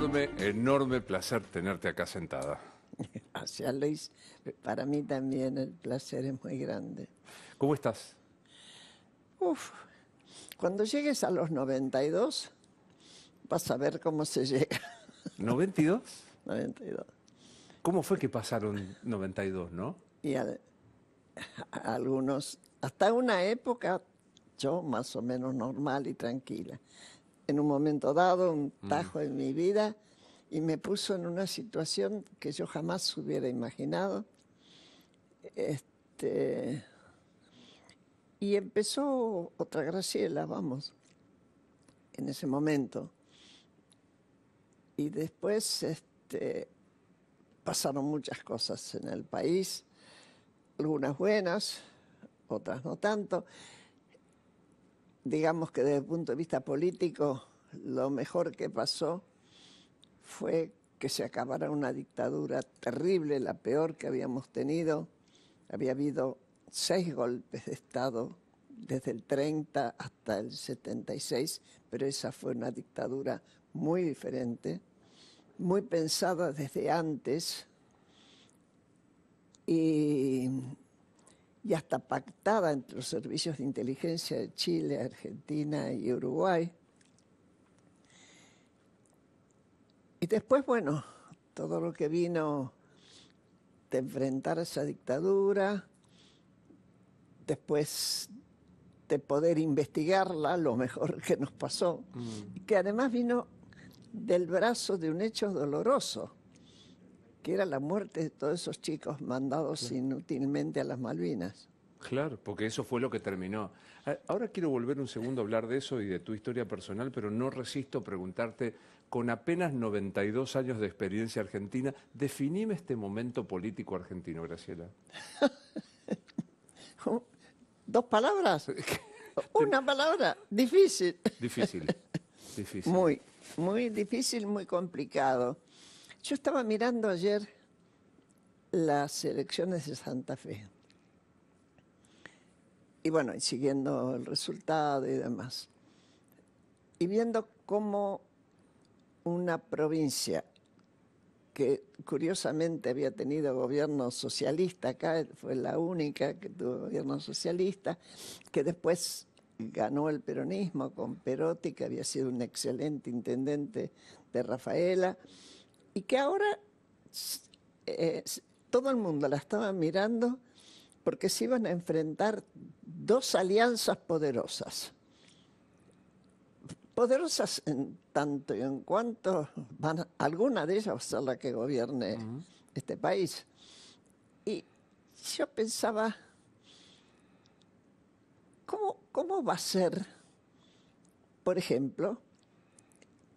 enorme, enorme placer tenerte acá sentada. Gracias, Luis. Para mí también el placer es muy grande. ¿Cómo estás? Uf, cuando llegues a los 92, vas a ver cómo se llega. ¿92? 92. ¿Cómo fue que pasaron 92, no? Y algunos, hasta una época, yo más o menos normal y tranquila en un momento dado, un mm. tajo en mi vida, y me puso en una situación que yo jamás hubiera imaginado. Este, y empezó otra Graciela, vamos, en ese momento. Y después este, pasaron muchas cosas en el país, algunas buenas, otras no tanto. Digamos que desde el punto de vista político lo mejor que pasó fue que se acabara una dictadura terrible, la peor que habíamos tenido. Había habido seis golpes de Estado desde el 30 hasta el 76, pero esa fue una dictadura muy diferente, muy pensada desde antes y, y hasta pactada entre los servicios de inteligencia de Chile, Argentina y Uruguay después, bueno, todo lo que vino de enfrentar a esa dictadura, después de poder investigarla, lo mejor que nos pasó, mm. que además vino del brazo de un hecho doloroso, que era la muerte de todos esos chicos mandados inútilmente a las Malvinas. Claro, porque eso fue lo que terminó. Ah, ahora quiero volver un segundo a hablar de eso y de tu historia personal, pero no resisto preguntarte con apenas 92 años de experiencia argentina. Definime este momento político argentino, Graciela. Dos palabras. Una palabra. Difícil. Difícil. Difícil. Muy, muy difícil, muy complicado. Yo estaba mirando ayer las elecciones de Santa Fe. Y bueno, siguiendo el resultado y demás. Y viendo cómo una provincia que curiosamente había tenido gobierno socialista acá, fue la única que tuvo gobierno socialista, que después ganó el peronismo con Perotti, que había sido un excelente intendente de Rafaela, y que ahora eh, todo el mundo la estaba mirando porque se iban a enfrentar dos alianzas poderosas poderosas en tanto y en cuanto van, alguna de ellas va a ser la que gobierne este país. Y yo pensaba, ¿cómo, ¿cómo va a ser, por ejemplo,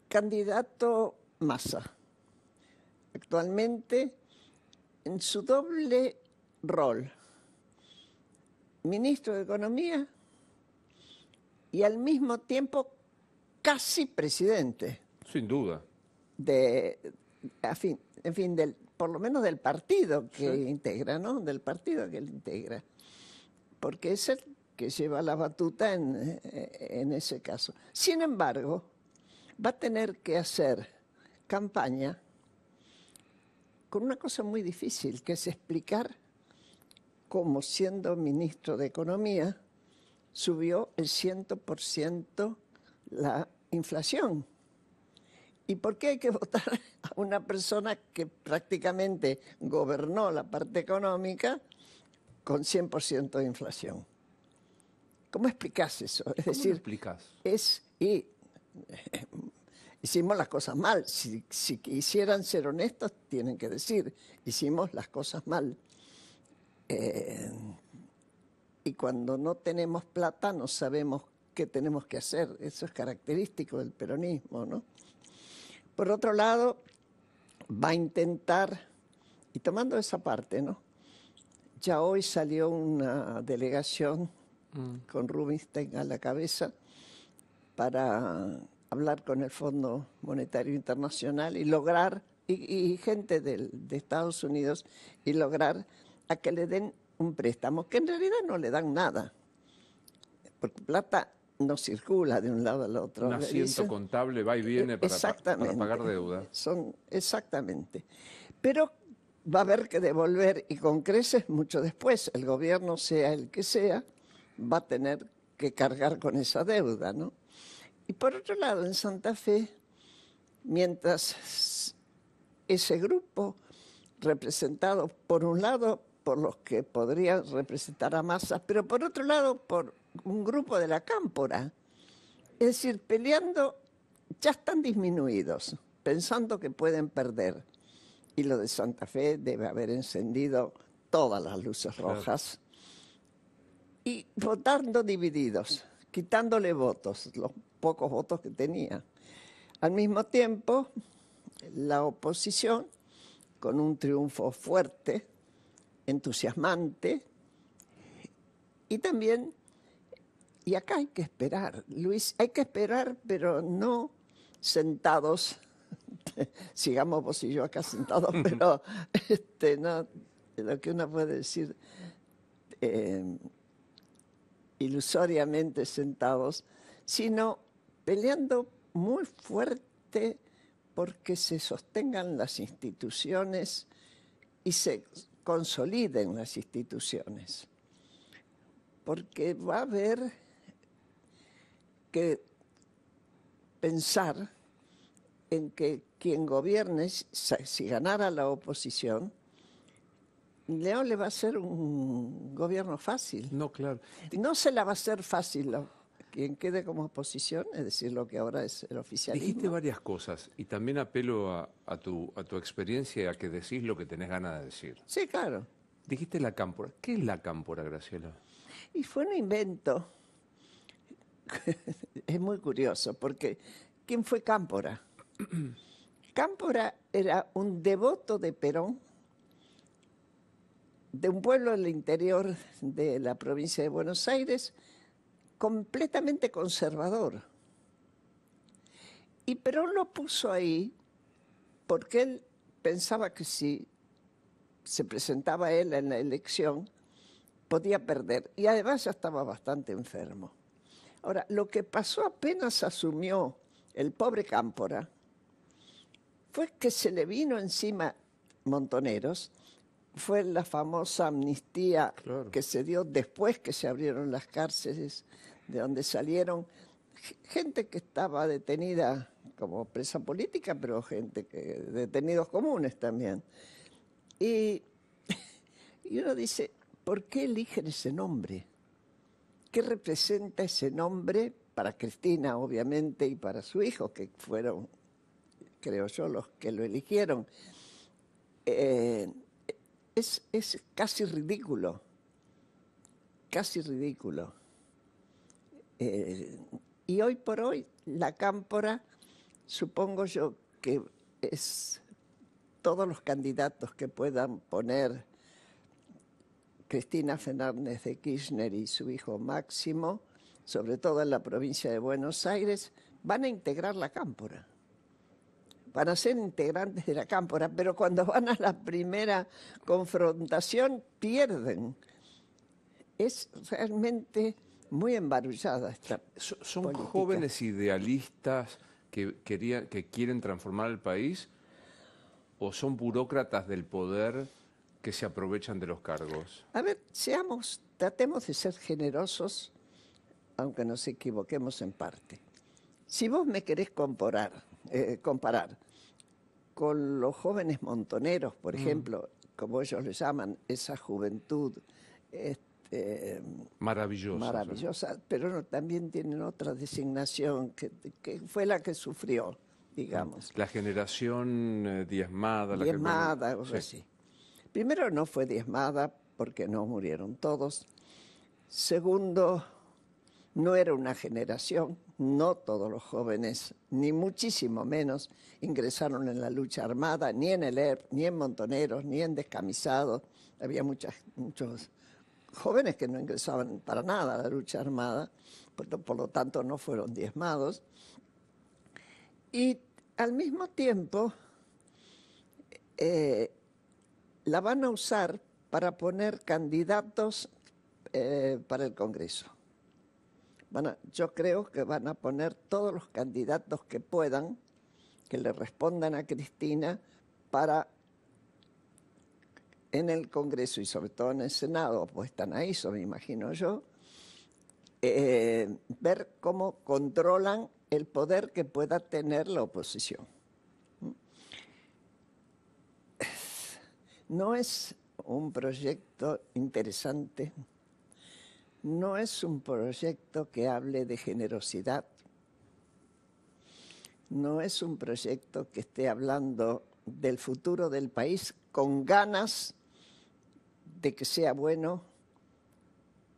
candidato Massa? Actualmente, en su doble rol, ministro de Economía y al mismo tiempo casi presidente. Sin duda. De, en fin, por lo menos del partido que integra, ¿no? Del partido que él integra. Porque es el que lleva la batuta en, eh, en ese caso. Sin embargo, va a tener que hacer campaña con una cosa muy difícil, que es explicar cómo siendo ministro de Economía subió el 100% la inflación. ¿Y por qué hay que votar a una persona que prácticamente gobernó la parte económica con 100% de inflación? ¿Cómo explicas eso? Es decir, es y hicimos las cosas mal. Si, quisieran ser honestos, tienen que decir hicimos las cosas mal. Eh, y cuando no tenemos plata, no sabemos que tenemos que hacer. Eso es característico del peronismo, ¿no? Por otro lado, va a intentar, y tomando esa parte, ¿no? Ya hoy salió una delegación mm. con Rubinstein a la cabeza para hablar con el Fondo Monetario Internacional y lograr, y, gente de Estados Unidos, y lograr a que le den un préstamo, que en realidad no le dan nada, porque plata no circula de un lado al otro. Un asiento contable va y eh, viene para, pagar deuda. Son, exactamente. Pero va a haber que devolver y con creces mucho después, el gobierno sea el que sea, va a tener que cargar con esa deuda, ¿no? Y por otro lado, en Santa Fe, mientras ese grupo representado por un lado por los que podrían representar a masas, pero por otro lado por un grupo de la cámpora. Es decir, peleando ya están disminuidos, pensando que pueden perder. Y lo de Santa Fe debe haber encendido todas las luces rojas. Y votando divididos, quitándole votos, los pocos votos que tenía. Al mismo tiempo, la oposición, con un triunfo fuerte, entusiasmante, y también y acá hay que esperar, Luis, hay que esperar, pero no sentados. Sigamos vos y yo acá sentados, pero este, no, lo que uno puede decir em, ilusoriamente sentados, sino peleando muy fuerte porque se sostengan las instituciones y se consoliden las instituciones. Porque va a haber que pensar en que quien gobierne, si ganara la oposición, León le va a ser un gobierno fácil. No, claro. No se la va a hacer fácil quien quede como oposición, es decir, lo que ahora es el oficialismo. Dijiste varias cosas y también apelo a, tu, a tu experiencia y a que decís lo que tenés ganas de decir. Sí, claro. Dijiste la cámpora. ¿Qué es la cámpora, Graciela? Y fue un invento es muy curioso, porque ¿quién fue Cámpora? Cámpora era un devoto de Perón, de un pueblo el interior de la provincia de Buenos Aires, completamente conservador. Y Perón lo puso ahí porque él pensaba que si se presentaba él en la elección, podía perder. Y además ya estaba bastante enfermo. Ahora, lo que pasó apenas asumió el pobre Cámpora fue que se le vino encima Montoneros, fue la famosa amnistía que se dio después que se abrieron las cárceles, de donde salieron gente que estaba detenida como presa política, pero gente que, detenidos comunes también. Y, y uno dice, ¿por qué eligen ese nombre? ¿Qué representa ese nombre para Cristina, obviamente, y para su hijo, que fueron, creo yo, los que lo eligieron? Eh, es, casi ridículo, casi ridículo. Eh, y hoy por hoy la cámpora, supongo yo que es todos los candidatos que puedan poner Cristina Fernández de Kirchner y su hijo Máximo, sobre todo en la provincia de Buenos Aires, van a integrar la cámpora. Van a ser integrantes de la cámpora, pero cuando van a la primera confrontación pierden. Es realmente muy embarullada esta. son jóvenes idealistas que, que quieren transformar el país o son burócratas del poder que se aprovechan de los cargos? A ver, seamos, tratemos de ser generosos, aunque nos equivoquemos en parte. Si vos me querés comparar, eh, comparar con los jóvenes montoneros, por mm. ejemplo, como ellos le llaman, esa juventud este, maravillosa. ¿eh? Maravillosa, pero también tienen otra designación que, fue la que sufrió, digamos. La generación eh, diezmada. la que... o sea, sí primero no fue diezmada porque no murieron todos. Segundo, no era una generación, no todos los jóvenes, ni muchísimo menos, ingresaron en la lucha armada, ni en el ERP, ni en montoneros, ni en descamisados. Había muchas, muchos jóvenes que no ingresaban para nada a la lucha armada, por lo, por lo tanto no fueron diezmados. Y al mismo tiempo, eh, la van a usar para poner candidatos eh, para el Congreso. yo creo que van a poner todos los candidatos que puedan, que le respondan a Cristina, para en el Congreso y sobre todo en el Senado, pues están ahí, eso me imagino yo, eh, ver cómo controlan el poder que pueda tener la oposición. No es un proyecto interesante, no es un proyecto que hable de generosidad, no es un proyecto que esté hablando del futuro del país con ganas de que sea bueno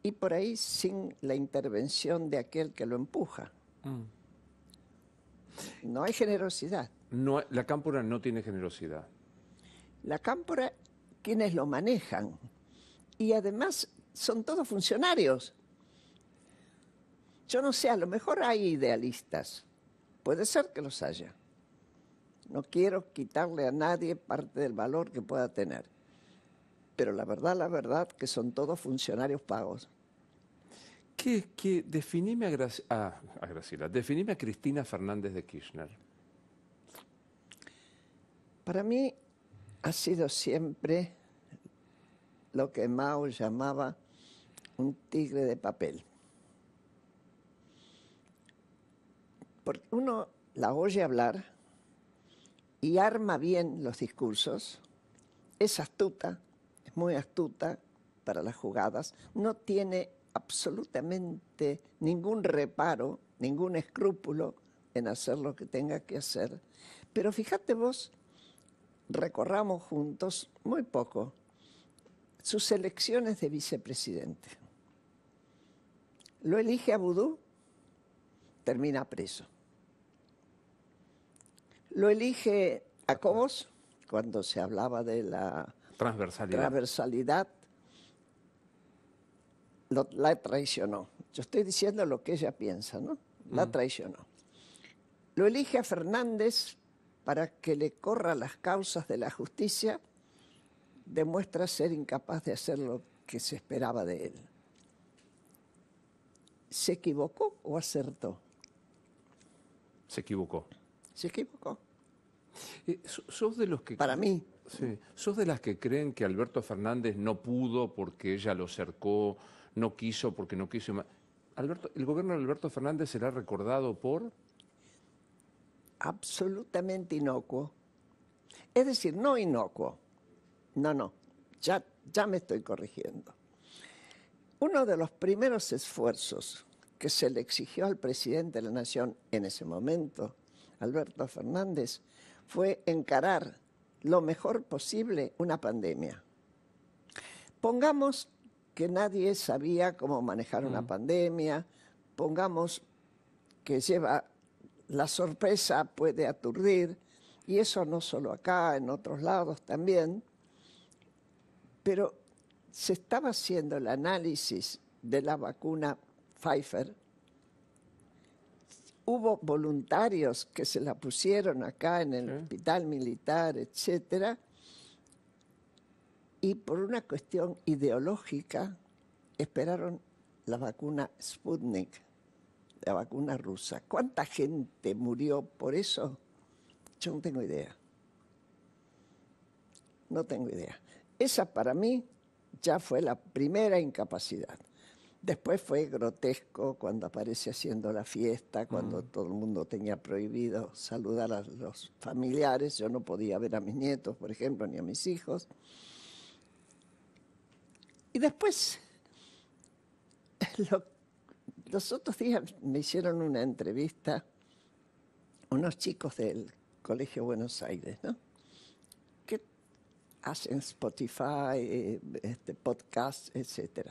y por ahí sin la intervención de aquel que lo empuja. Mm. No hay generosidad. la cámpora no tiene generosidad. La cámpora, quienes lo manejan. Y además son todos funcionarios. Yo no sé, a lo mejor hay idealistas. Puede ser que los haya. No quiero quitarle a nadie parte del valor que pueda tener. Pero la verdad, la verdad, que son todos funcionarios pagos. ¿Qué, qué? Definime a, Graciela, definime a Cristina Fernández de Kirchner. Para mí ha sido siempre lo que Mao llamaba un tigre de papel. Porque uno la oye hablar y arma bien los discursos, es astuta, es muy astuta para las jugadas, no tiene absolutamente ningún reparo, ningún escrúpulo en hacer lo que tenga que hacer. Pero fíjate vos recorramos juntos, muy poco, sus elecciones de vicepresidente. Lo elige a Vudú, termina preso. Lo elige a Cobos, cuando se hablaba de la transversalidad, la traicionó. Yo estoy diciendo lo que ella piensa, ¿no? La mm. traicionó. Lo elige a Fernández para que le corra las causas de la justicia, demuestra ser incapaz de hacer lo que se esperaba de él. ¿Se equivocó o acertó? Se equivocó. Se equivocó. Eh, sos de los que... Para mí. Sos de las que creen que Alberto Fernández no pudo porque ella lo cercó, no quiso porque no quiso... Alberto, el gobierno de Alberto Fernández será recordado por absolutamente inocuo. Es decir, no inocuo. No, no, ya, ya me estoy corrigiendo. Uno de los primeros esfuerzos que se le exigió al presidente de la Nación en ese momento, Alberto Fernández, fue encarar lo mejor posible una pandemia. Pongamos que nadie sabía cómo manejar una mm. pandemia, pongamos que lleva la sorpresa puede aturdir, y eso no solo acá, en otros lados también, pero se estaba haciendo el análisis de la vacuna Pfizer. Hubo voluntarios que se la pusieron acá en el hospital militar, etcétera, y por una cuestión ideológica esperaron la vacuna Sputnik la vacuna rusa. ¿Cuánta gente murió por eso? Yo no tengo idea. No tengo idea. Esa para mí ya fue la primera incapacidad. Después fue grotesco cuando aparece haciendo la fiesta, cuando mm. todo el mundo tenía prohibido saludar a los familiares. Yo no podía ver a mis nietos, por ejemplo, ni a mis hijos. Y después, lo los otros días me hicieron una entrevista unos chicos del Colegio Buenos Aires, ¿no? Que hacen Spotify, eh, este, podcast, etc.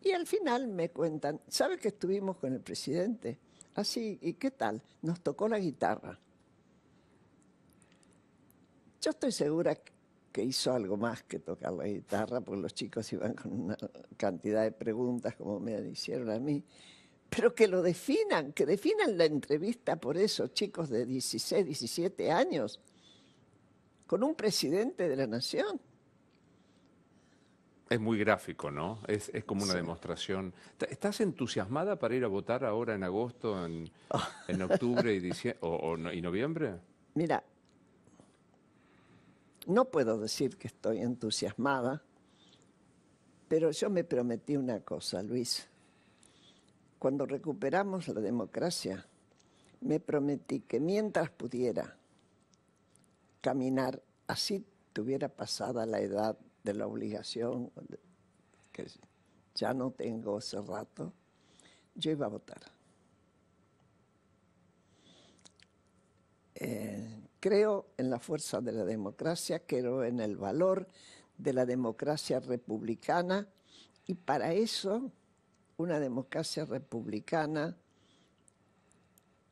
Y al final me cuentan, ¿sabe que estuvimos con el presidente? Así, ah, ¿y qué tal? Nos tocó la guitarra. Yo estoy segura que hizo algo más que tocar la guitarra, porque los chicos iban con una cantidad de preguntas como me hicieron a mí pero que lo definan, que definan la entrevista por eso, chicos de 16, 17 años, con un presidente de la nación. Es muy gráfico, ¿no? Es, como una demostración. ¿Estás entusiasmada para ir a votar ahora en agosto, en, octubre y, y noviembre? Mira, no puedo decir que estoy entusiasmada, pero yo me prometí una cosa, Luis. Cuando recuperamos la democracia, me prometí que mientras pudiera caminar, así tuviera pasada la edad de la obligación, que ya no tengo ese rato, yo iba a votar. Eh, creo en la fuerza de la democracia, creo en el valor de la democracia republicana y para eso una democracia republicana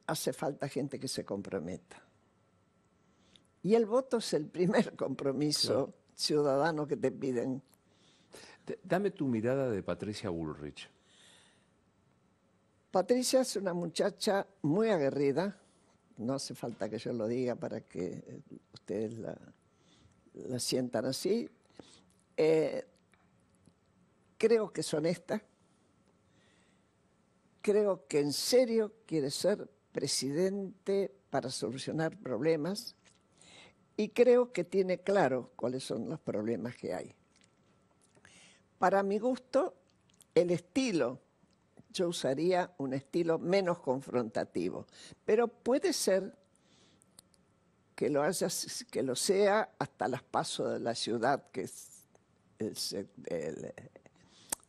hace falta gente que se comprometa. Y el voto es el primer compromiso ciudadano que te piden. Dame tu mirada de Patricia Bullrich. Patricia es una muchacha muy aguerrida, no hace falta que yo lo diga para que eh, ustedes la, sientan así. Eh, creo que es honesta, creo que en serio quiere ser presidente para solucionar problemas y creo que tiene claro cuáles son los problemas que hay. Para mi gusto, el estilo, yo usaría un estilo menos confrontativo, pero puede ser que lo, que lo sea hasta las pasos de la ciudad, que es el,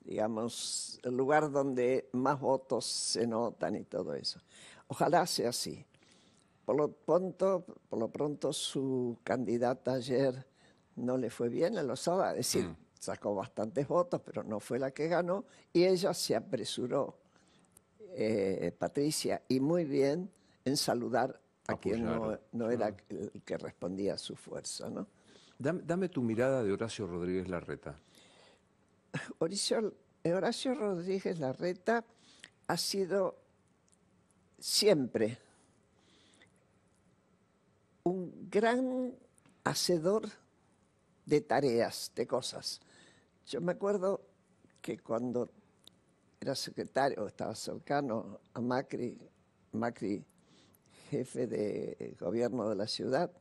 digamos, el lugar donde más votos se notan y todo eso. Ojalá sea así. Por lo pronto, por lo pronto su candidata ayer no le fue bien lo Lozada, es decir, mm. sacó bastantes votos, pero no fue la que ganó, y ella se apresuró, eh, Patricia, y muy bien en saludar a, quien no, era el que respondía a su fuerza. ¿no? Dame, dame tu mirada de Horacio Rodríguez Larreta. Horacio Horacio Rodríguez Larreta ha sido siempre un gran hacedor de tareas, de cosas. Yo me acuerdo que cuando era secretario, estaba cercano a Macri, Macri jefe de eh, gobierno de la ciudad,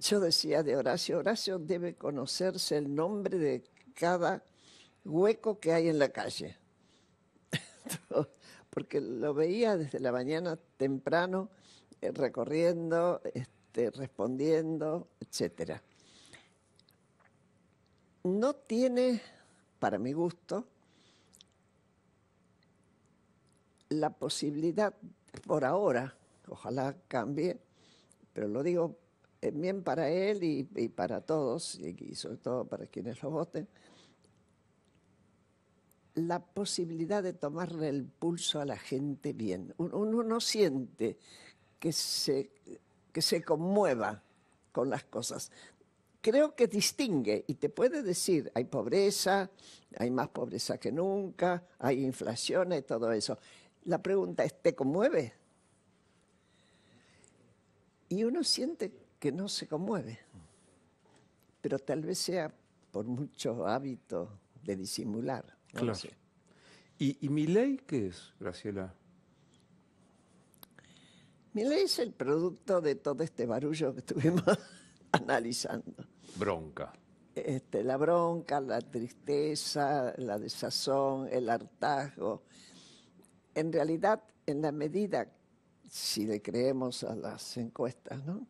yo decía de Horacio, Horacio debe conocerse el nombre de cada hueco que hay en la calle. Porque lo veía desde la mañana temprano, eh, recorriendo, este, respondiendo, etc. No tiene, para mi gusto, la posibilidad por ahora, ojalá cambie, pero lo digo eh, bien para él y, para todos, y sobre todo para quienes lo voten, la posibilidad de tomarle el pulso a la gente bien. Uno no siente que se, que se conmueva con las cosas. Creo que distingue y te puede decir, hay pobreza, hay más pobreza que nunca, hay inflación y todo eso. La pregunta es, ¿te conmueve? Y uno siente que no se conmueve, pero tal vez sea por mucho hábito de disimular. Claro. ¿Y, mi ley qué es, Graciela? Mi ley es el producto de todo este barullo que estuvimos analizando. Bronca. Este, la bronca, la tristeza, la desazón, el hartazgo. En realidad, en la medida, si le creemos a las encuestas, ¿no?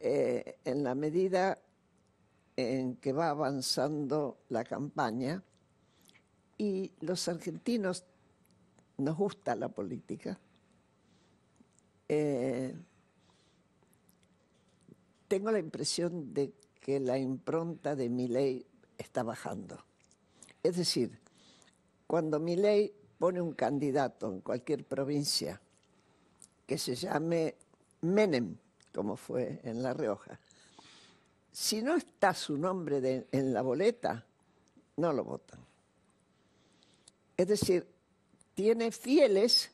Eh, en la medida en que va avanzando la campaña, y los argentinos nos gusta la política. Eh, tengo la impresión de que la impronta de mi ley está bajando. Es decir, cuando mi ley pone un candidato en cualquier provincia que se llame Menem, como fue en La Rioja, si no está su nombre en la boleta, no lo votan. Es decir, tiene fieles,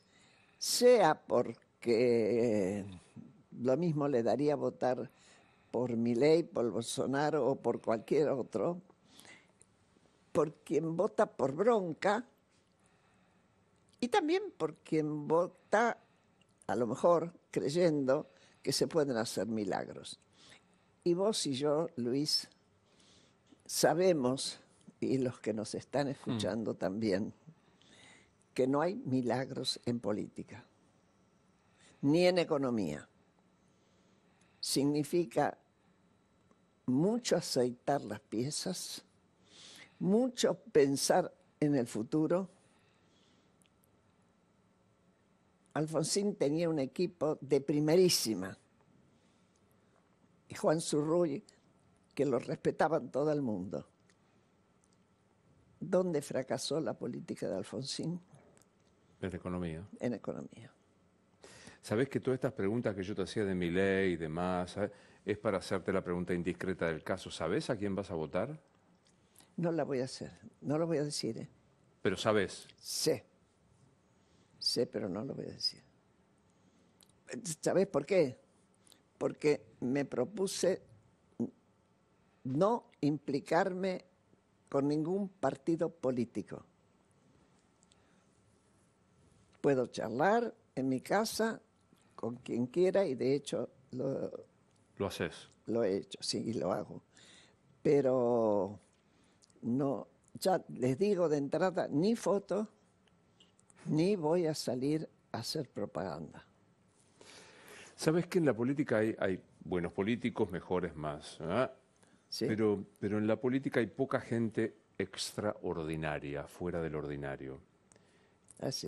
sea porque lo mismo le daría votar por Milei, por Bolsonaro o por cualquier otro, por quien vota por bronca y también por quien vota, a lo mejor creyendo que se pueden hacer milagros. Y vos y yo, Luis, sabemos, y los que nos están hmm. escuchando también, que no hay milagros en política, ni en economía. Significa mucho aceitar las piezas, mucho pensar en el futuro. Alfonsín tenía un equipo de primerísima. Y Juan Zurruy, que lo respetaban todo el mundo. ¿Dónde fracasó la política de Alfonsín? ¿En economía. En economía. Sabes que todas estas preguntas que yo te hacía de mi ley y demás, es para hacerte la pregunta indiscreta del caso. ¿Sabes a quién vas a votar? No la voy a hacer, no lo voy a decir. ¿eh? Pero sabes. Sé. Sé, pero no lo voy a decir. ¿Sabes por qué? Porque me propuse no implicarme con ningún partido político puedo charlar en mi casa con quien quiera y de hecho lo... haces. Lo he hecho, sí, y lo hago. Pero no, ya les digo de entrada, ni foto, ni voy a salir a hacer propaganda. Sabes que en la política hay, buenos políticos, mejores más, ¿ah? Pero, pero en la política hay poca gente extraordinaria, fuera del ordinario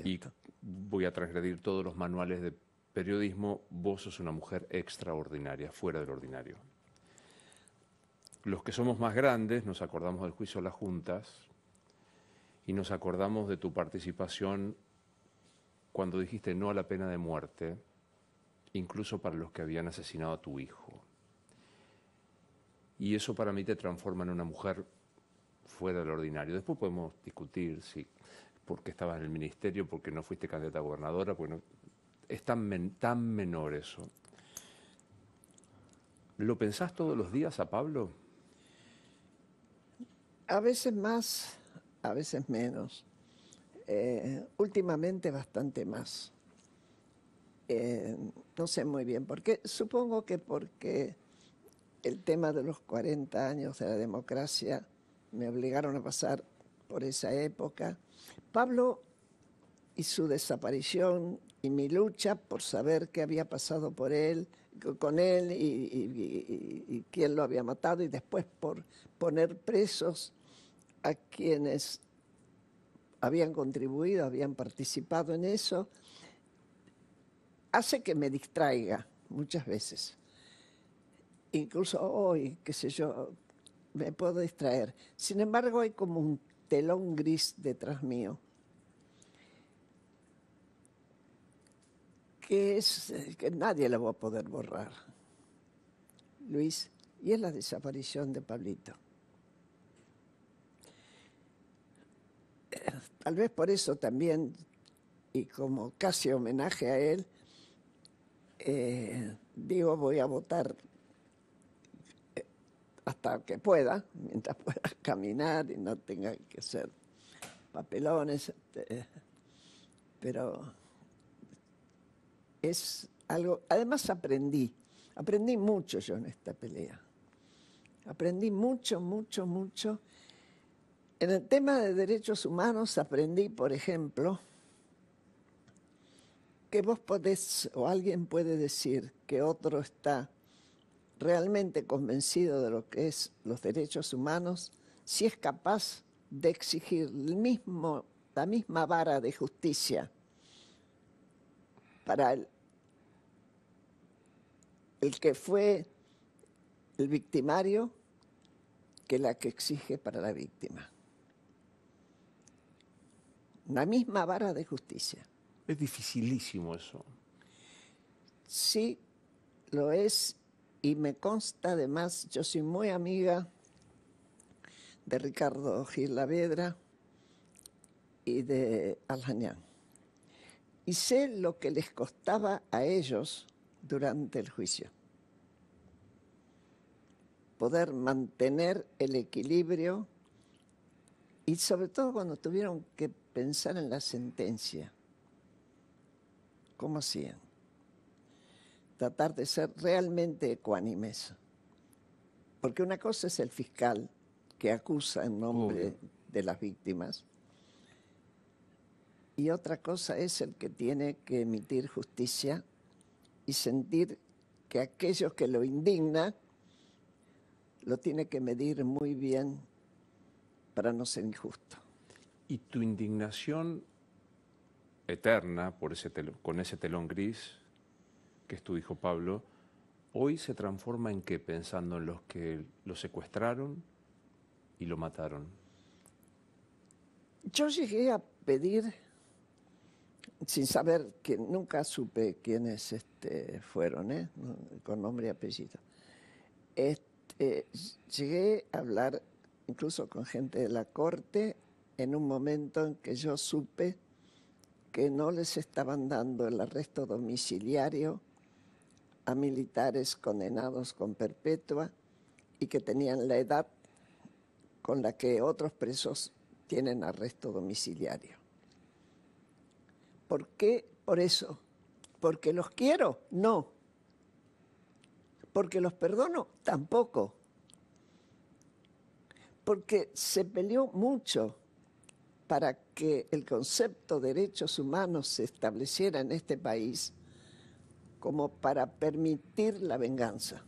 y voy a transgredir todos los manuales de periodismo, vos sos una mujer extraordinaria, fuera del ordinario. Los que somos más grandes nos acordamos del juicio a las juntas y nos acordamos de tu participación cuando dijiste no a la pena de muerte, incluso para los que habían asesinado a tu hijo. Y eso para mí te transforma en una mujer fuera del ordinario. Después podemos discutir si porque estabas en el ministerio, porque no fuiste candidata a gobernadora, bueno, es tan, tan menor eso. ¿Lo pensás todos los días a Pablo? A veces más, a veces menos. Eh, últimamente bastante más. Eh, no sé muy bien por qué. Supongo que porque el tema de los 40 años de la democracia me obligaron a pasar por esa época. Pablo y su desaparición y mi lucha por saber qué había pasado por él, con él y, quién lo había matado y después por poner presos a quienes habían contribuido, habían participado en eso, hace que me distraiga muchas veces. Incluso hoy, qué sé yo, me puedo distraer. Sin embargo, hay como un telón gris detrás mío. Que, es, que nadie la va a poder borrar, Luis, y es la desaparición de Pablito. Tal vez por eso también, y como casi homenaje a él, eh, digo voy a votar hasta que pueda, mientras pueda caminar y no tenga que ser papelones. Este, pero es algo, además aprendí, aprendí mucho yo en esta pelea. Aprendí mucho, mucho, mucho. En el tema de derechos humanos aprendí, por ejemplo, que vos podés o alguien puede decir que otro está realmente convencido de lo que es los derechos humanos, si es capaz de exigir la misma vara de justicia para el, el que fue el victimario que la que exige para la víctima. La misma vara de justicia. Es dificilísimo eso. Sí, lo es y me consta además, yo soy muy amiga de Ricardo Gislavedra y de Alhañán. Y sé lo que les costaba a ellos durante el juicio. Poder mantener el equilibrio y sobre todo cuando tuvieron que pensar en la sentencia. ¿Cómo hacían? tratar de ser realmente ecuánimes. Porque una cosa es el fiscal que acusa en nombre de las víctimas y otra cosa es el que tiene que emitir justicia y sentir que aquellos que lo indignan lo tiene que medir muy bien para no ser injusto. ¿Y tu indignación eterna por ese con ese telón gris que es tu hijo Pablo, hoy se transforma en qué pensando en los que lo secuestraron y lo mataron? Yo llegué a pedir, sin saber que nunca supe quiénes este, fueron, ¿eh? con nombre y apellido. Este, llegué a hablar incluso con gente de la corte en un momento en que yo supe que no les estaban dando el arresto domiciliario a militares condenados con perpetua y que tenían la edad con la que otros presos tienen arresto domiciliario. ¿Por qué? Por eso. ¿Porque los quiero? No. ¿Porque los perdono? Tampoco. Porque se peleó mucho para que el concepto de derechos humanos se estableciera en este país como para permitir la venganza.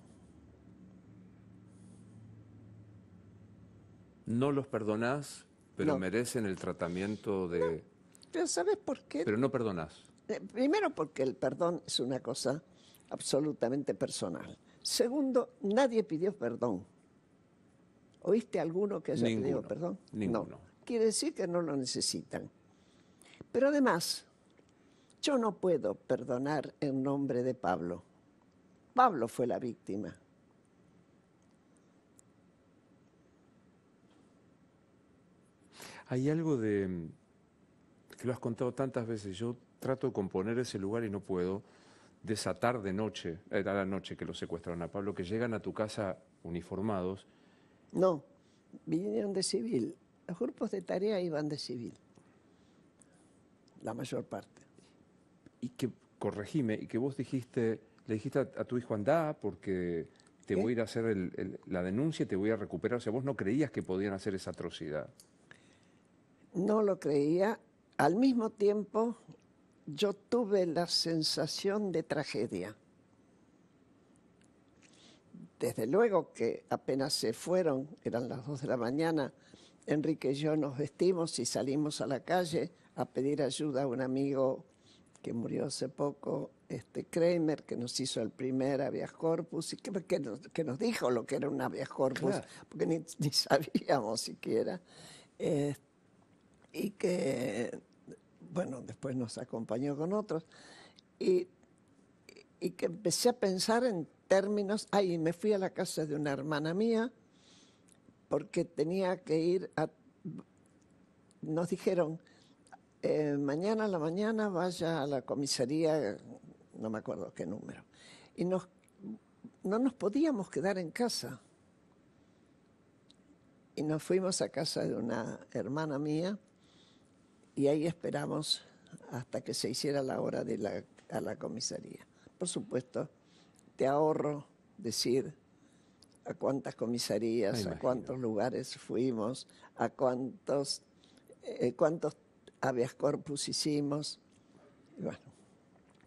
No los perdonas, pero merecen el tratamiento de... No, pero ¿sabes por qué? Pero no perdonás. Eh, primero porque el perdón es una cosa absolutamente personal. Segundo, nadie pidió perdón. ¿Oíste alguno que haya pedido perdón? Ninguno. No. Quiere decir que no lo necesitan. Pero además, yo no puedo perdonar el nombre de Pablo. Pablo fue la víctima. Hay algo de que lo has contado tantas veces. Yo trato de componer ese lugar y no puedo desatar de noche, era eh, la noche que lo secuestraron a Pablo, que llegan a tu casa uniformados. No, vinieron de civil. Los grupos de tarea iban de civil, la mayor parte y que, corregime, y que vos dijiste, le dijiste a, tu hijo, andá, porque te voy a ir a hacer la denuncia y te voy a recuperar. O sea, vos no creías que podían hacer esa atrocidad. No lo creía. Al mismo tiempo, yo tuve la sensación de tragedia. Desde luego que apenas se fueron, eran las dos de la mañana, Enrique y yo nos vestimos y salimos a la calle a pedir ayuda a un amigo que murió hace poco, este Kramer, que nos hizo el primer habeas corpus y que, que, nos, que nos, dijo lo que era un habeas corpus, porque ni, sabíamos siquiera. Eh, y que, bueno, después nos acompañó con otros. Y, y que empecé a pensar en términos. ahí me fui a la casa de una hermana mía porque tenía que ir a. Nos dijeron eh, mañana a la mañana vaya a la comisaría, no me acuerdo qué número, y no nos podíamos quedar en casa. Y nos fuimos a casa de una hermana mía y ahí esperamos hasta que se hiciera la hora de la, a la comisaría. Por supuesto, te ahorro decir a cuántas comisarías, a cuántos lugares fuimos, a cuántos, eh, cuántos habeas corpus hicimos.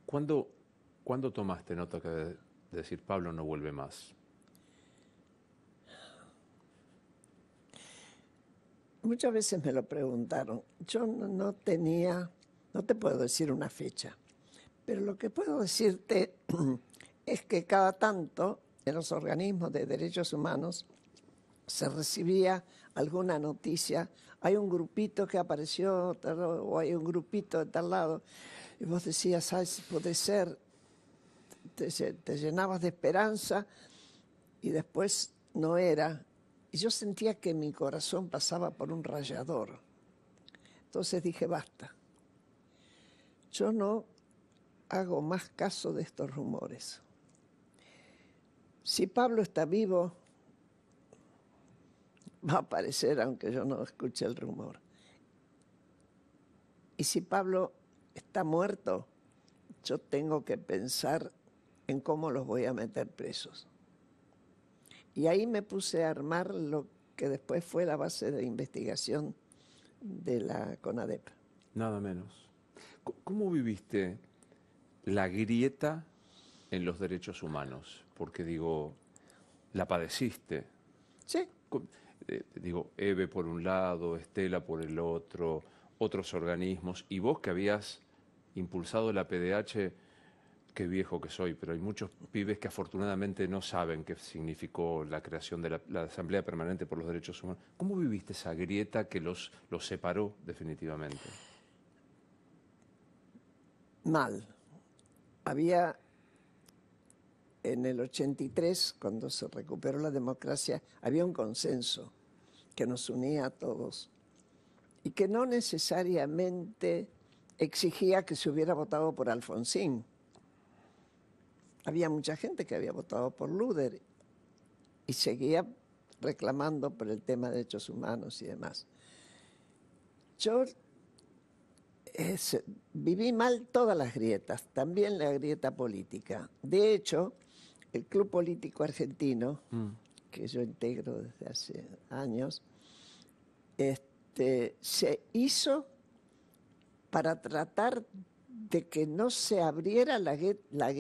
¿Cuándo, tomaste nota que de decir Pablo no vuelve más? Muchas veces me lo preguntaron. Yo no tenía, no te puedo decir una fecha, pero lo que puedo decirte es que cada tanto en los organismos de derechos humanos se recibía alguna noticia hay un grupito que apareció, o hay un grupito de tal lado, y vos decías, puede ser, te llenabas de esperanza y después no era. Y yo sentía que mi corazón pasaba por un rayador. Entonces dije, basta, yo no hago más caso de estos rumores. Si Pablo está vivo, va a aparecer aunque yo no escuche el rumor. Y si Pablo está muerto, yo tengo que pensar en cómo los voy a meter presos. Y ahí me puse a armar lo que después fue la base de investigación de la CONADEP. Nada menos. ¿Cómo viviste la grieta en los derechos humanos? Porque digo, la padeciste. Sí digo, EVE por un lado, Estela por el otro, otros organismos, y vos que habías impulsado la PDH, qué viejo que soy, pero hay muchos pibes que afortunadamente no saben qué significó la creación de la, Asamblea Permanente por los Derechos Humanos. ¿Cómo viviste esa grieta que los, los separó definitivamente? Mal. Había en el 83, cuando se recuperó la democracia, había un consenso que nos unía a todos y que no necesariamente exigía que se hubiera votado por Alfonsín. Había mucha gente que había votado por Luder y seguía reclamando por el tema de derechos humanos y demás. Yo eh, viví mal todas las grietas, también la grieta política. De hecho, el Club Político Argentino, mm que yo integro desde hace años, este, se hizo para tratar de que no se abriera la, la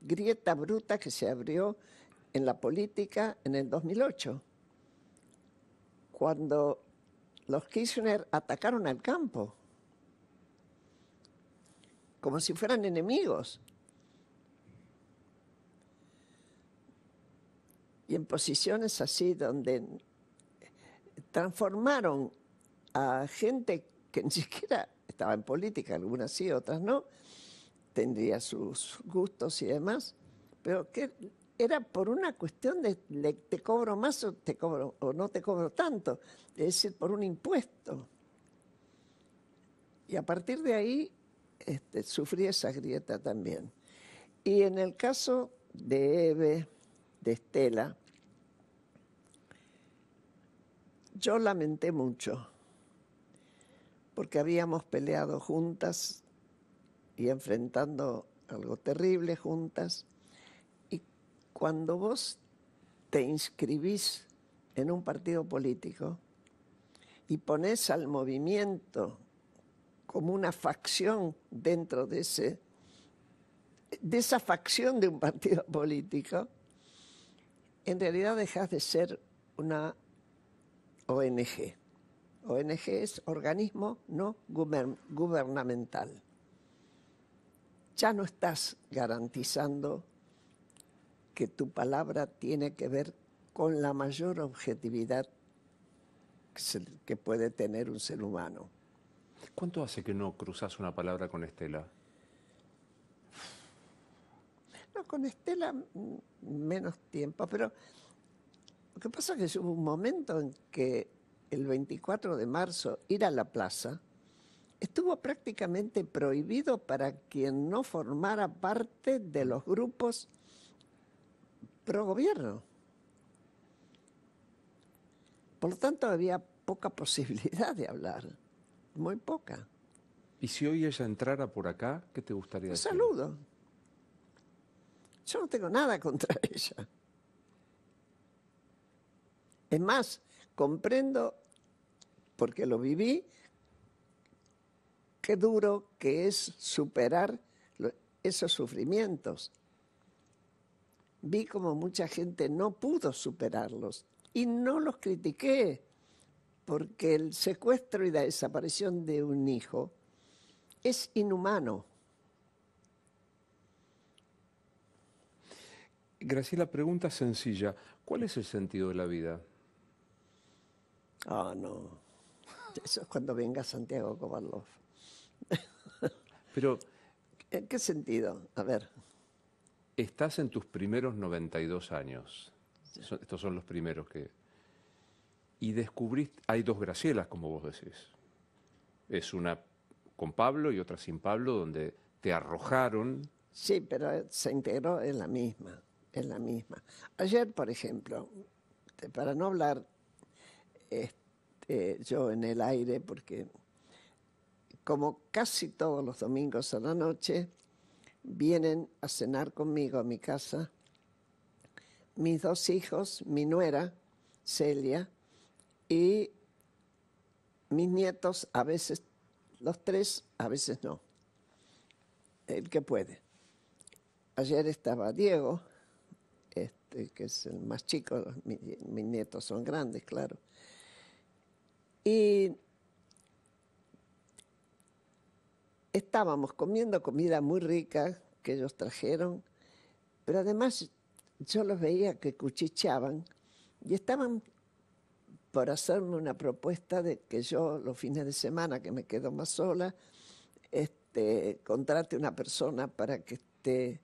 grieta bruta que se abrió en la política en el 2008, cuando los Kirchner atacaron al campo, como si fueran enemigos. y en posiciones así donde transformaron a gente que ni siquiera estaba en política, algunas sí, otras no, tendría sus gustos y demás, pero que era por una cuestión de te cobro más o, te cobro, o no te cobro tanto, es decir, por un impuesto. Y a partir de ahí este, sufrí esa grieta también. Y en el caso de Eve, de Estela, yo lamenté mucho, porque habíamos peleado juntas y enfrentando algo terrible juntas, y cuando vos te inscribís en un partido político y pones al movimiento como una facción dentro de ese de esa facción de un partido político, en realidad dejas de ser una ONG. ONG es organismo no gubernamental. Ya no estás garantizando que tu palabra tiene que ver con la mayor objetividad que puede tener un ser humano. ¿Cuánto hace que no cruzas una palabra con Estela? con Estela mm, menos tiempo, pero lo que pasa es que hubo un momento en que el 24 de marzo ir a la plaza estuvo prácticamente prohibido para quien no formara parte de los grupos pro gobierno. Por lo tanto, había poca posibilidad de hablar, muy poca. ¿Y si hoy ella entrara por acá, qué te gustaría Un saludo. Yo no tengo nada contra ella. Es más, comprendo, porque lo viví, qué duro que es superar esos sufrimientos. Vi como mucha gente no pudo superarlos y no los critiqué, porque el secuestro y la desaparición de un hijo es inhumano. Graciela, pregunta sencilla. ¿Cuál es el sentido de la vida? Ah, no. Eso es cuando venga Santiago Kovarlov. Pero... ¿En qué sentido? A ver. Estás en tus primeros 92 años. Estos son los primeros que... Y descubriste... Hay dos Gracielas, como vos decís. Es una con Pablo y otra sin Pablo, donde te arrojaron. Sí, pero se integró en la misma es la misma. Ayer, por ejemplo, para no hablar este, yo en el aire, porque como casi todos los domingos a la noche, vienen a cenar conmigo a mi casa mis dos hijos, mi nuera, Celia, y mis nietos, a veces los tres, a veces no, el que puede. Ayer estaba Diego, este, que es el más chico, mis, nietos son grandes, claro. Y estábamos comiendo comida muy rica que ellos trajeron, pero además yo los veía que cuchicheaban y estaban por hacerme una propuesta de que yo los fines de semana que me quedo más sola, este, contrate una persona para que esté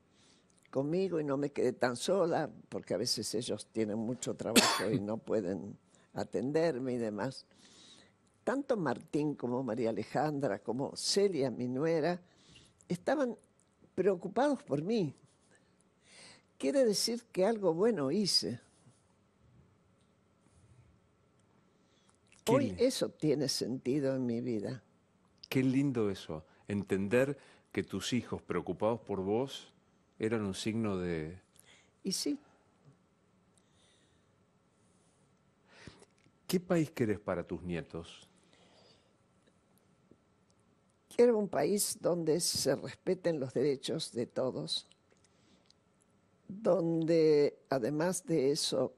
conmigo y no me quedé tan sola, porque a veces ellos tienen mucho trabajo y no pueden atenderme y demás. Tanto Martín como María Alejandra, como Celia, mi nuera, estaban preocupados por mí. Quiere decir que algo bueno hice. Hoy eso tiene sentido en mi vida. Qué lindo eso, entender que tus hijos preocupados por vos eran un signo de... Y sí. ¿Qué país quieres para tus nietos? Quiero un país donde se respeten los derechos de todos, donde además de eso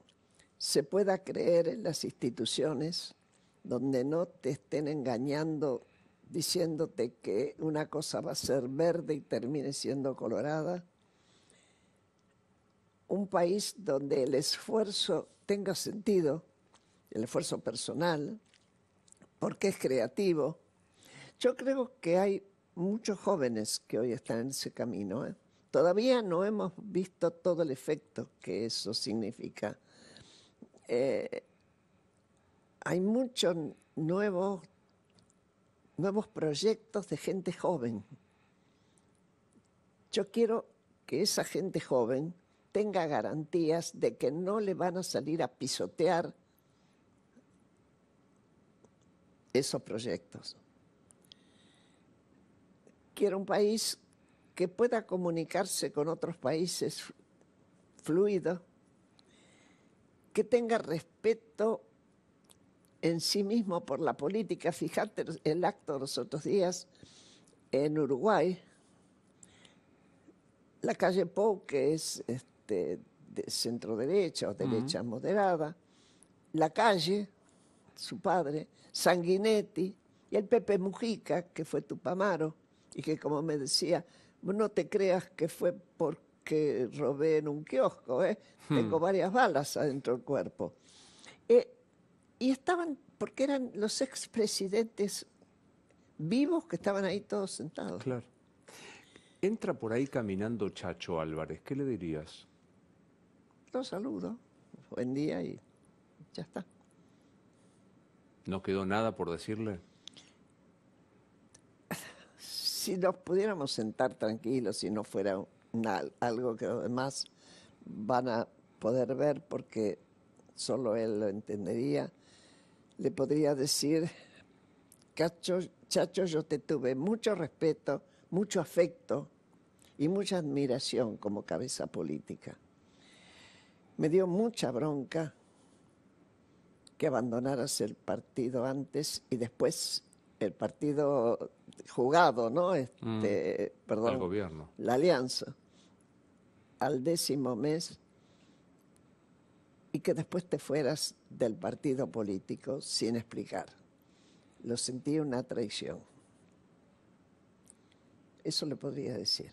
se pueda creer en las instituciones, donde no te estén engañando diciéndote que una cosa va a ser verde y termine siendo colorada un país donde el esfuerzo tenga sentido, el esfuerzo personal, porque es creativo. Yo creo que hay muchos jóvenes que hoy están en ese camino. ¿eh? Todavía no hemos visto todo el efecto que eso significa. Eh, hay muchos nuevos proyectos de gente joven. Yo quiero que esa gente joven tenga garantías de que no le van a salir a pisotear esos proyectos. Quiero un país que pueda comunicarse con otros países fluido, que tenga respeto en sí mismo por la política. Fijate el acto de los otros días en Uruguay, la calle Pou, que es este, este, de centro derecha o derecha moderada, La Calle, su padre, Sanguinetti y el Pepe Mujica, que fue pamaro y que como me decía, no te creas que fue porque robé en un kiosco, ¿eh? Hmm. tengo varias balas adentro del cuerpo. Eh, y estaban, porque eran los expresidentes vivos que estaban ahí todos sentados. Claro. Entra por ahí caminando Chacho Álvarez, ¿qué le dirías? saludo. Buen día y ya está. ¿No quedó nada por decirle? Si nos pudiéramos sentar tranquilos, si no fuera algo que los demás van a poder ver porque solo él lo entendería, le podría decir, Cacho, Chacho, yo te tuve mucho respeto, mucho afecto y mucha admiración como cabeza política. Me dio mucha bronca que abandonaras el partido antes y después el partido jugado, ¿no? Este, mm. perdón. El gobierno. La alianza. Al décimo mes y que después te fueras del partido político sin explicar. Lo sentí una traición. Eso le podría decir.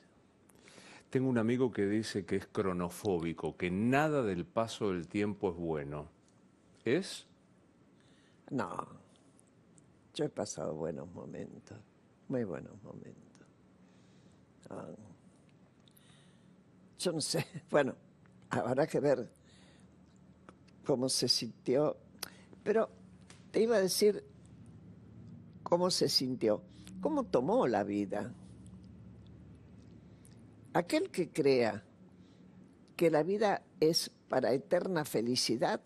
Tengo un amigo que dice que es cronofóbico, que nada del paso del tiempo es bueno. ¿Es? No. Yo he pasado buenos momentos, muy buenos momentos. Ah. Yo no sé, bueno, habrá que ver cómo se sintió, pero te iba a decir cómo se sintió, cómo tomó la vida. Aquel que crea que la vida es para eterna felicidad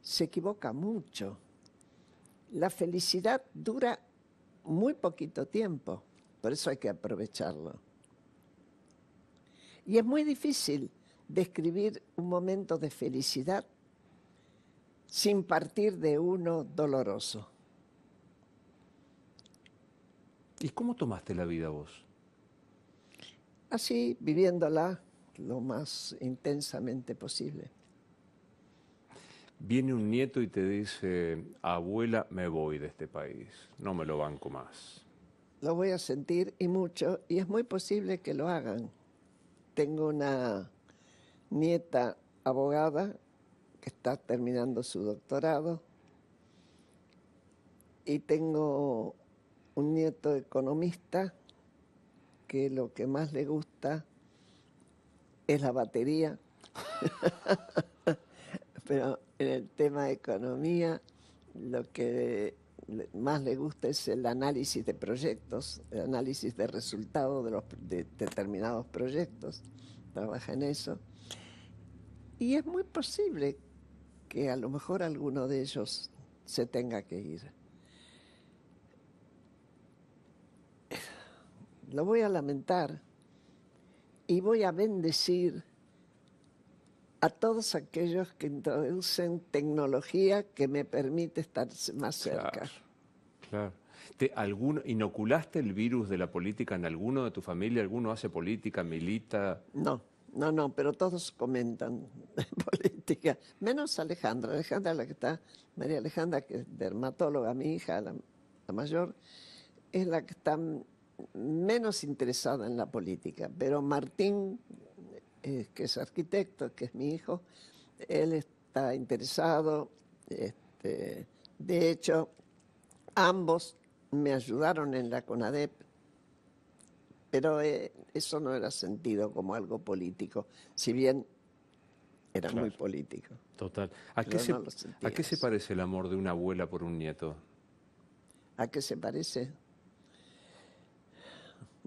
se equivoca mucho. La felicidad dura muy poquito tiempo, por eso hay que aprovecharlo. Y es muy difícil describir un momento de felicidad sin partir de uno doloroso. ¿Y cómo tomaste la vida vos? así viviéndola lo más intensamente posible. Viene un nieto y te dice, abuela, me voy de este país, no me lo banco más. Lo voy a sentir y mucho, y es muy posible que lo hagan. Tengo una nieta abogada que está terminando su doctorado y tengo un nieto economista lo que más le gusta es la batería, pero en el tema de economía lo que más le gusta es el análisis de proyectos, el análisis de resultados de, de determinados proyectos, trabaja en eso. Y es muy posible que a lo mejor alguno de ellos se tenga que ir. lo voy a lamentar y voy a bendecir a todos aquellos que introducen tecnología que me permite estar más cerca. Claro. ¿Inoculaste el virus de la política en alguno de tu familia? ¿Alguno hace política, milita? No, no, no, pero todos comentan política, menos Alejandra. Alejandra, la que está, María Alejandra, que es dermatóloga, mi hija, la mayor, es la que está menos interesada en la política, pero Martín, eh, que es arquitecto, que es mi hijo, él está interesado. Este, de hecho, ambos me ayudaron en la CONADEP, pero eh, eso no era sentido como algo político, si bien era muy político. Total. ¿A qué, se, ¿A qué se parece el amor de una abuela por un nieto? ¿A qué se parece?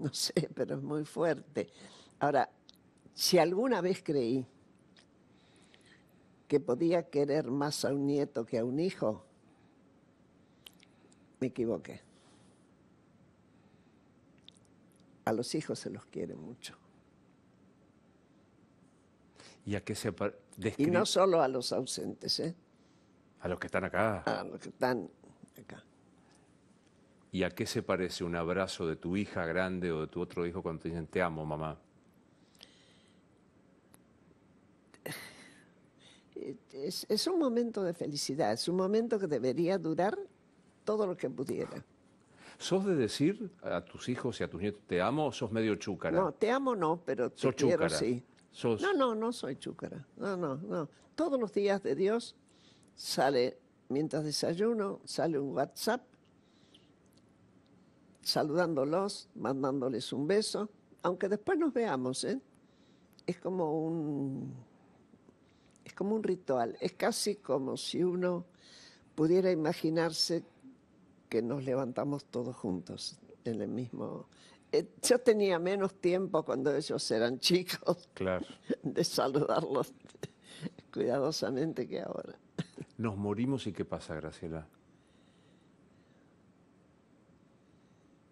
no sé, pero es muy fuerte. Ahora, si alguna vez creí que podía querer más a un nieto que a un hijo, me equivoqué. A los hijos se los quiere mucho. ¿Y a qué se Y no solo a los ausentes, ¿eh? A los que están acá. A los que están acá. ¿Y a qué se parece un abrazo de tu hija grande o de tu otro hijo cuando te dicen te amo, mamá? Eh, es, un momento de felicidad, es un momento que debería durar todo lo que pudiera. ¿Sos de decir a tus hijos y a tus nietos te amo o sos medio chúcara? No, te amo no, pero te quiero sí. No, no, no soy chúcara. No, no, no. Todos los días de Dios sale, mientras desayuno, sale un WhatsApp saludándolos, mandándoles un beso, aunque después nos veamos, ¿eh? Es como un es como un ritual, es casi como si uno pudiera imaginarse que nos levantamos todos juntos en el mismo eh, yo tenía menos tiempo cuando ellos eran chicos claro. de saludarlos cuidadosamente que ahora. Nos morimos y qué pasa, Graciela.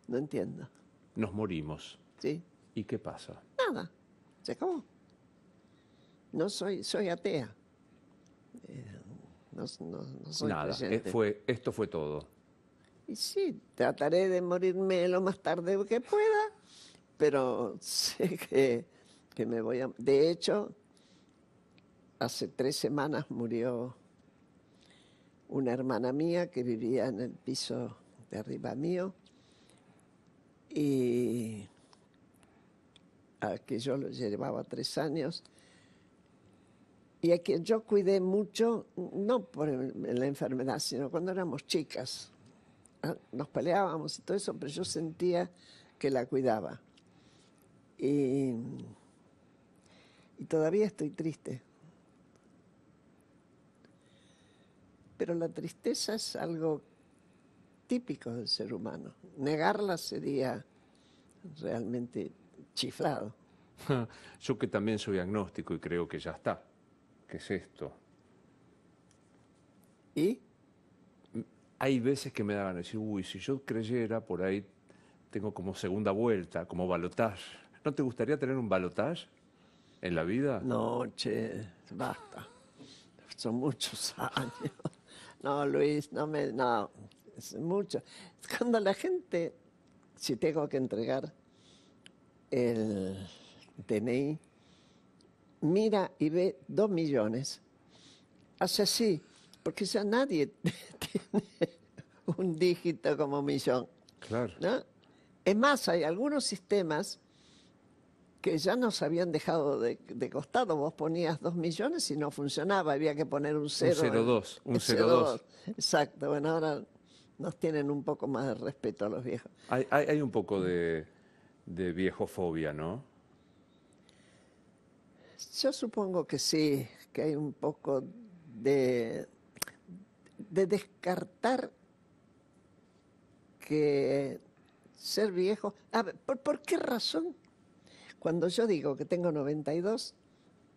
No entiendo. Nos morimos. Sí. ¿Y qué pasa? Nada. Se acabó. No soy, soy atea. Eh, no, soy Nada. Eh, esto fue todo. Y sí, trataré de morirme lo más tarde que pueda, pero sé que, que me voy a... De hecho, hace tres semanas murió una hermana mía que vivía en el piso de arriba mío y a que yo lo llevaba tres años, y a quien yo cuidé mucho, no por la enfermedad, sino cuando éramos chicas. Nos peleábamos y todo eso, pero yo sentía que la cuidaba. Y, todavía estoy triste. Pero la tristeza es algo típico del ser humano. Negarla sería realmente chiflado. Yo que también soy agnóstico y creo que ya está. ¿Qué es esto? ¿Y? Hay veces que me daban decir, uy, si yo creyera, por ahí tengo como segunda vuelta, como balotaje. ¿No te gustaría tener un balotage en la vida? No, che, basta. Son muchos años. No, Luis, no me. No, mucho. Cuando la gente, si tengo que entregar el DNI, mira y ve dos millones, hace así, porque ya nadie tiene un dígito como millón. Claro. Es más, hay algunos sistemas que ya nos habían dejado de, de, costado. Vos ponías dos millones y no funcionaba, había que poner un cero. Un dos, Exacto, bueno, ahora nos tienen un poco más de respeto a los viejos. Hay, un poco de, de, viejofobia, ¿no? Yo supongo que sí, que hay un poco de, descartar que ser viejo... ¿por, qué razón? Cuando yo digo que tengo 92,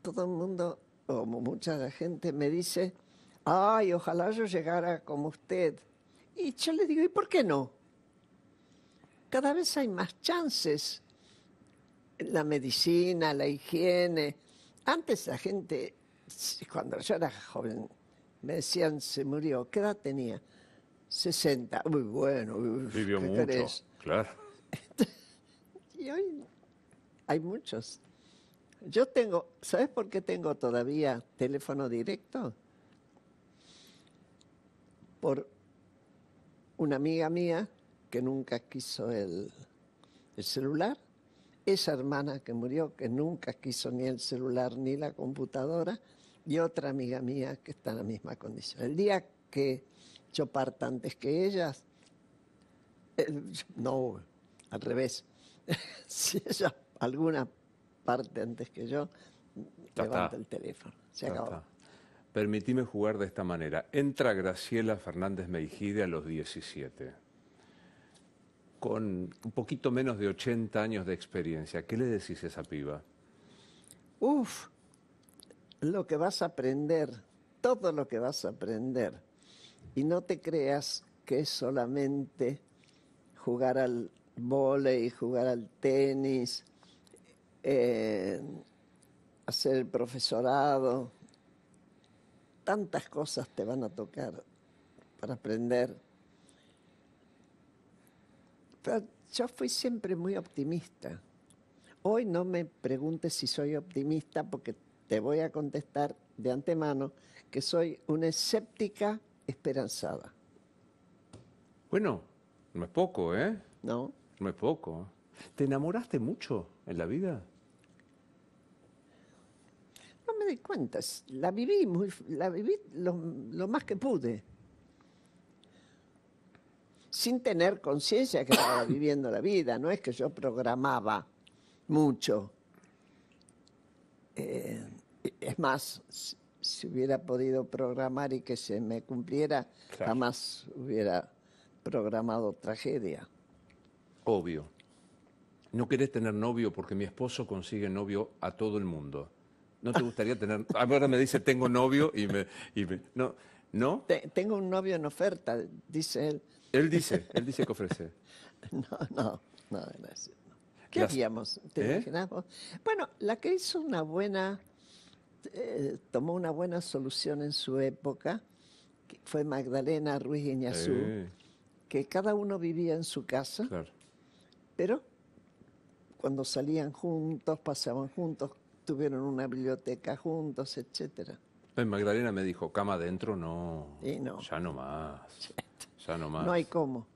todo el mundo, como mucha gente, me dice, ay, ojalá yo llegara como usted y yo le digo, ¿y por qué no? Cada vez hay más chances. La medicina, la higiene. Antes la gente, cuando yo era joven, me decían, se murió. ¿Qué edad tenía? 60. Muy bueno. Vivió mucho, claro. y hoy hay muchos. Yo tengo, ¿sabes por qué tengo todavía teléfono directo? Por una amiga mía que nunca quiso el, el celular, esa hermana que murió que nunca quiso ni el celular ni la computadora, y otra amiga mía que está en la misma condición. El día que yo parta antes que ellas, no, al revés, si ella alguna parte antes que yo, levanta el teléfono, se acabó permitime jugar de esta manera. Entra Graciela Fernández Meijide a los 17, con un poquito menos de 80 años de experiencia. ¿Qué le decís a esa piba? Uf, lo que vas a aprender, todo lo que vas a aprender. Y no te creas que es solamente jugar al volei, jugar al tenis, eh, hacer el profesorado tantas cosas te van a tocar para aprender. yo fui siempre muy optimista. Hoy no me preguntes si soy optimista porque te voy a contestar de antemano que soy una escéptica esperanzada. Bueno, no es poco, ¿eh? No. No es poco. ¿Te enamoraste mucho en la vida? cuentas. La viví, la viví lo, más que pude. Sin tener conciencia que estaba viviendo la vida. No es que yo programaba mucho. Eh, es más, si hubiera podido programar y que se me cumpliera, jamás hubiera programado tragedia. Obvio. No querés tener novio porque mi esposo consigue novio a todo el mundo. ¿No te gustaría tener? Ahora me dice, tengo novio y me... no, ¿no? tengo un novio en oferta, dice él. Él dice, él dice que ofrece. no, no, no, gracias. ¿Qué hacíamos? ¿Te ¿Eh? Bueno, la que hizo una buena, eh, tomó una buena solución en su época, fue Magdalena Ruiz Iñazú, que cada uno vivía en su casa, pero cuando salían juntos, pasaban juntos, tuvieron una biblioteca juntos, etcétera. En Magdalena me dijo, cama adentro no, Ya no más. Ya no más. No hay cómo.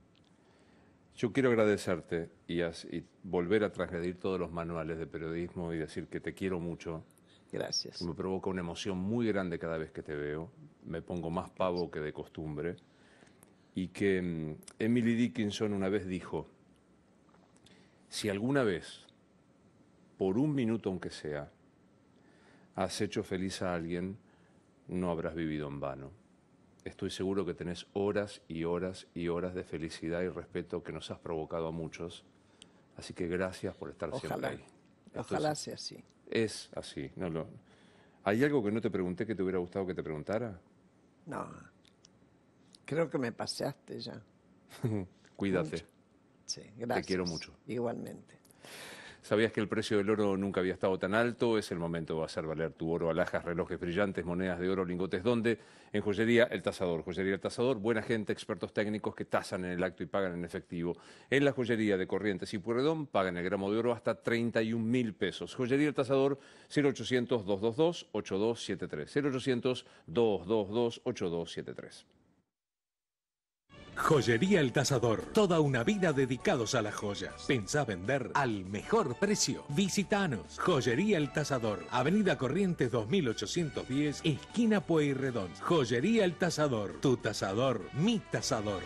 Yo quiero agradecerte y, volver a transgredir todos los manuales de periodismo y decir que te quiero mucho. Gracias. Me provoca una emoción muy grande cada vez que te veo. Me pongo más pavo que de costumbre. Y que mm, Emily Dickinson una vez dijo, si alguna vez, por un minuto aunque sea, has hecho feliz a alguien, no habrás vivido en vano. Estoy seguro que tenés horas y horas y horas de felicidad y respeto que nos has provocado a muchos. Así que gracias por estar siempre ahí. Ojalá sea así. Es así. No, lo. ¿Hay algo que no te pregunté que te hubiera gustado que te preguntara? No. Creo que me paseaste ya. Cuídate. Sí, Te quiero mucho. Igualmente. Sabías que el precio del oro nunca había estado tan alto. Es el momento de hacer valer tu oro, alhajas, relojes brillantes, monedas de oro, lingotes. ¿Dónde? En Joyería El tasador. Joyería El Tazador, buena gente, expertos técnicos que tasan en el acto y pagan en efectivo. En la joyería de Corrientes y Puerredón pagan el gramo de oro hasta 31 mil pesos. Joyería El Tazador, 0800-222-8273. 0800-222-8273. Joyería El Tazador. Toda una vida dedicados a las joyas. Pensá vender al mejor precio. Visítanos. Joyería El Tazador. Avenida Corrientes 2810, esquina Pueyrredón. Joyería El Tazador. Tu tasador, mi tasador.